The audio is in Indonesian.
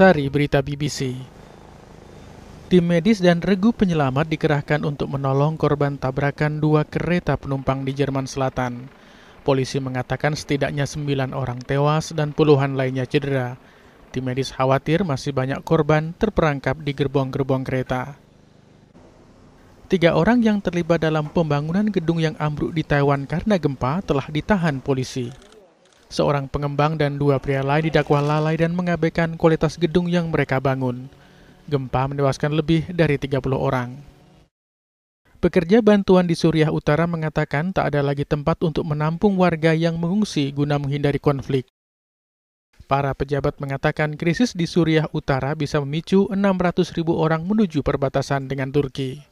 Antasari berita BBC. Tim medis dan regu penyelamat dikerahkan untuk menolong korban tabrakan dua kereta penumpang di Jerman Selatan. Polisi mengatakan setidaknya sembilan orang tewas dan puluhan lainnya cedera. Tim medis khawatir masih banyak korban terperangkap di gerbong-gerbong kereta. Tiga orang yang terlibat dalam pembangunan gedung yang ambruk di Taiwan karena gempa telah ditahan polisi. Seorang pengembang dan dua pria lain didakwa lalai dan mengabaikan kualitas gedung yang mereka bangun. Gempa menewaskan lebih dari 30 orang. Pekerja bantuan di Suriah Utara mengatakan tak ada lagi tempat untuk menampung warga yang mengungsi guna menghindari konflik. Para pejabat mengatakan krisis di Suriah Utara bisa memicu 600 orang menuju perbatasan dengan Turki.